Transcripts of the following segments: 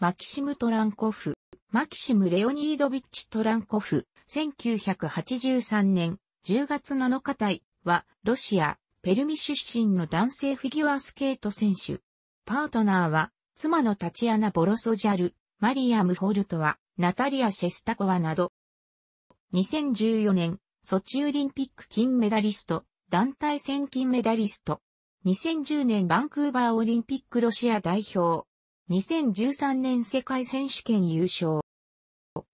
マキシム・トランコフ、マキシム・レオニードビッチ・トランコフ、1983年10月7日隊は、ロシア、ペルミ出身の男性フィギュアスケート選手。パートナーは、妻のタチアナ・ボロソジャル、マリア・ムホルトワ、ナタリア・シェスタコワなど。2014年、ソチオリンピック金メダリスト、団体戦金メダリスト。2010年バンクーバーオリンピックロシア代表。2013年世界選手権優勝。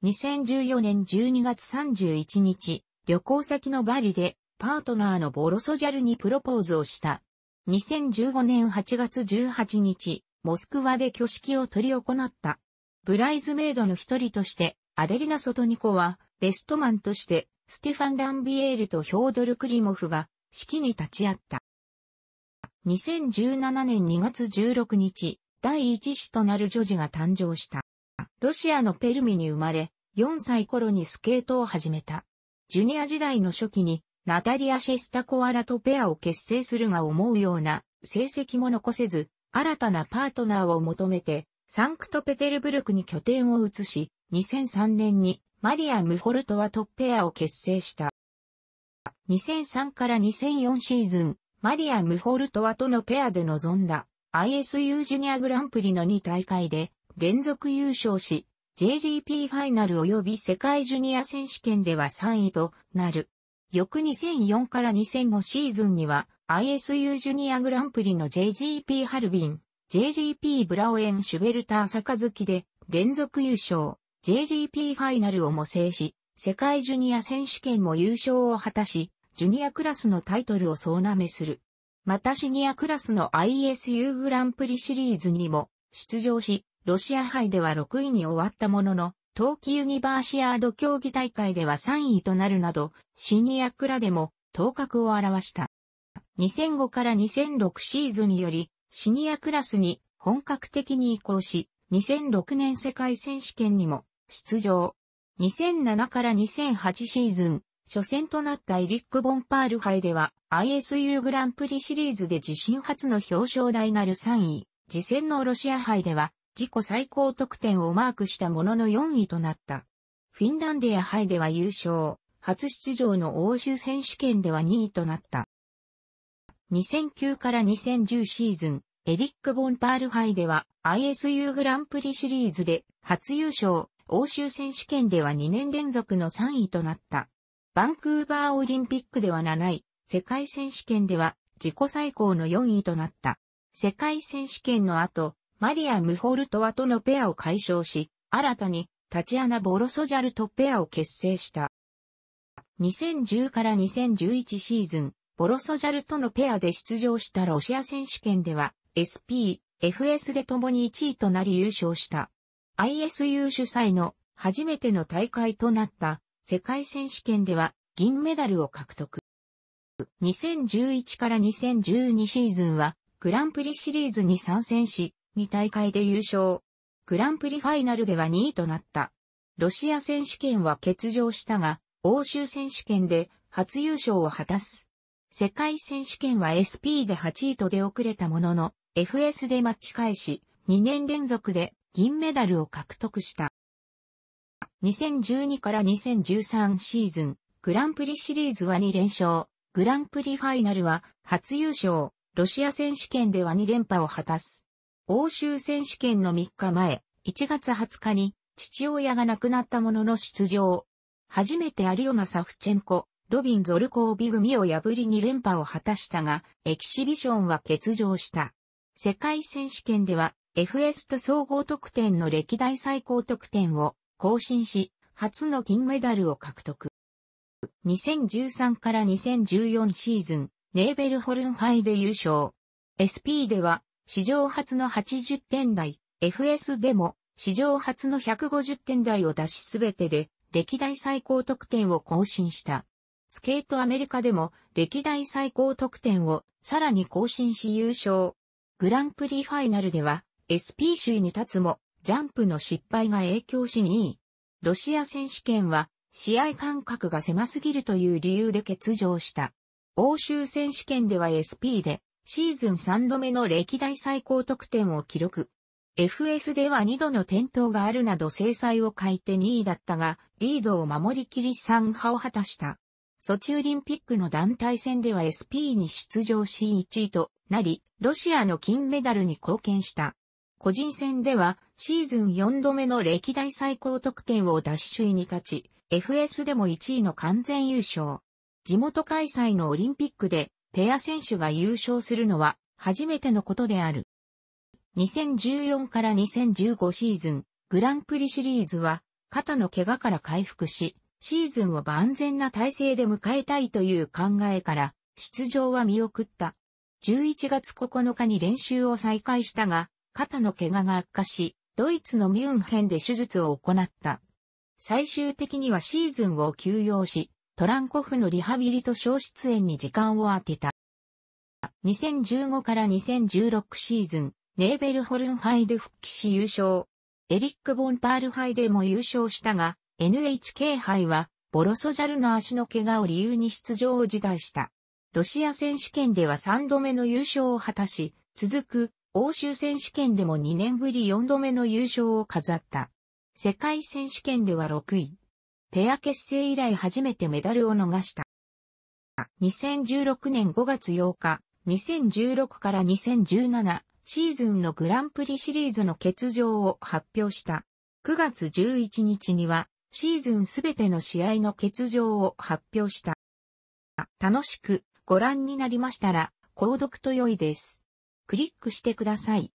2014年12月31日、旅行先のバリで、パートナーのボロソジャルにプロポーズをした。2015年8月18日、モスクワで挙式を執り行った。ブライズメイドの一人として、アデリナ・ソトニコは、ベストマンとして、ステファン・ランビエールとヒョードル・クリモフが、式に立ち会った。2017年2月16日、第一子となる女児が誕生した。ロシアのペルミに生まれ、4歳頃にスケートを始めた。ジュニア時代の初期に、ナタリア・シェスタコアラとペアを結成するが思うような成績も残せず、新たなパートナーを求めて、サンクトペテルブルクに拠点を移し、2003年にマリア・ムホルトワとペアを結成した。2003から2004シーズン、マリア・ムホルトワとのペアで臨んだ ISU ジュニアグランプリの2大会で連続優勝し、JGP ファイナル及び世界ジュニア選手権では3位となる。翌2004から2005シーズンには ISU ジュニアグランプリの JGP ハルビン、JGP ブラオエン・シュベルター・サカズキで連続優勝、JGP ファイナルをも制し、世界ジュニア選手権も優勝を果たし、ジュニアクラスのタイトルを総なめする。またシニアクラスの ISU グランプリシリーズにも出場し、ロシア杯では6位に終わったものの、冬季ユニバーシアード競技大会では3位となるなど、シニアクラでも頭角を表した。2005から2006シーズンにより、シニアクラスに本格的に移行し、2006年世界選手権にも出場。2007から2008シーズン、初戦となったエリック・ボンパール杯では ISU グランプリシリーズで自身初の表彰台なる3位、次戦のロシア杯では自己最高得点をマークしたものの4位となった。フィンランデア杯では優勝、初出場の欧州選手権では2位となった。2009から2010シーズン、エリック・ボンパール杯では ISU グランプリシリーズで初優勝、欧州選手権では2年連続の3位となった。バンクーバーオリンピックでは7位、世界選手権では自己最高の4位となった。世界選手権の後、マリア・ムホルトワとのペアを解消し、新たにタチアナ・ボロソジャルとペアを結成した。2010から2011シーズン、ボロソジャルとのペアで出場したロシア選手権では、SP、FS で共に1位となり優勝した。ISU 主催の初めての大会となった世界選手権では銀メダルを獲得。2011から2012シーズンはグランプリシリーズに参戦し、2大会で優勝。グランプリファイナルでは2位となった。ロシア選手権は欠場したが、欧州選手権で初優勝を果たす。世界選手権は SP で8位と出遅れたものの、FS で巻き返し、2年連続で銀メダルを獲得した。2012から2013シーズン、グランプリシリーズは2連勝、グランプリファイナルは初優勝、ロシア選手権では2連覇を果たす。欧州選手権の3日前、1月20日に父親が亡くなったものの出場。初めてアリオナ・サフチェンコ、ロビン・ゾルコービ組を破り2連覇を果たしたが、エキシビションは欠場した。世界選手権では FS と総合得点の歴代最高得点を更新し、初の金メダルを獲得。2013から2014シーズン、ネーベルホルンイで優勝。SP では、史上初の80点台、FS でも、史上初の150点台を出しすべてで、歴代最高得点を更新した。スケートアメリカでも、歴代最高得点をさらに更新し優勝。グランプリファイナルでは、SP 首位に立つも、ジャンプの失敗が影響し2位。ロシア選手権は、試合間隔が狭すぎるという理由で欠場した。欧州選手権では SP で、シーズン3度目の歴代最高得点を記録。FS では2度の転倒があるなど制裁を欠いて2位だったが、リードを守りきり3派を果たした。ソチオリンピックの団体戦では SP に出場し1位となり、ロシアの金メダルに貢献した。個人戦ではシーズン4度目の歴代最高得点を奪出位に立ち、FS でも1位の完全優勝。地元開催のオリンピックでペア選手が優勝するのは初めてのことである。2014から2015シーズン、グランプリシリーズは肩の怪我から回復し、シーズンを万全な体制で迎えたいという考えから出場は見送った。11月9日に練習を再開したが、肩の怪我が悪化し、ドイツのミュンヘンで手術を行った。最終的にはシーズンを休養し、トランコフのリハビリと消失演に時間を当てた。2015から2016シーズン、ネーベルホルン杯で復帰し優勝。エリック・ボンパール杯でも優勝したが、NHK 杯は、ボロソジャルの足の怪我を理由に出場を辞退した。ロシア選手権では3度目の優勝を果たし、続く欧州選手権でも2年ぶり4度目の優勝を飾った。世界選手権では6位。ペア結成以来初めてメダルを逃した。2016年5月8日、2016から2017シーズンのグランプリシリーズの欠場を発表した。9月11日にはシーズンすべての試合の欠場を発表した。楽しくご覧になりましたら、購読と良いです。クリックしてください。